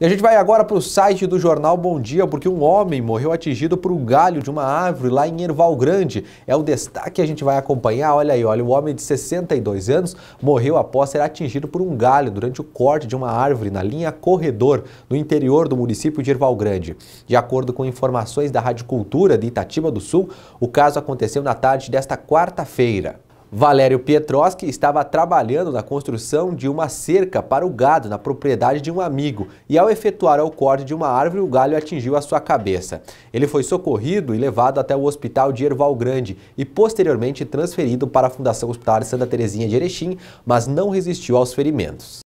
E a gente vai agora para o site do jornal Bom Dia, porque um homem morreu atingido por um galho de uma árvore lá em Erval Grande. É o destaque que a gente vai acompanhar. Olha aí, olha, o homem de 62 anos morreu após ser atingido por um galho durante o corte de uma árvore na linha corredor no interior do município de Erval Grande. De acordo com informações da Rádio Cultura de Itatiba do Sul, o caso aconteceu na tarde desta quarta-feira. Valério Pietroski estava trabalhando na construção de uma cerca para o gado na propriedade de um amigo e ao efetuar o corte de uma árvore, o galho atingiu a sua cabeça. Ele foi socorrido e levado até o hospital de Erval Grande e posteriormente transferido para a Fundação Hospitalar Santa Terezinha de Erechim, mas não resistiu aos ferimentos.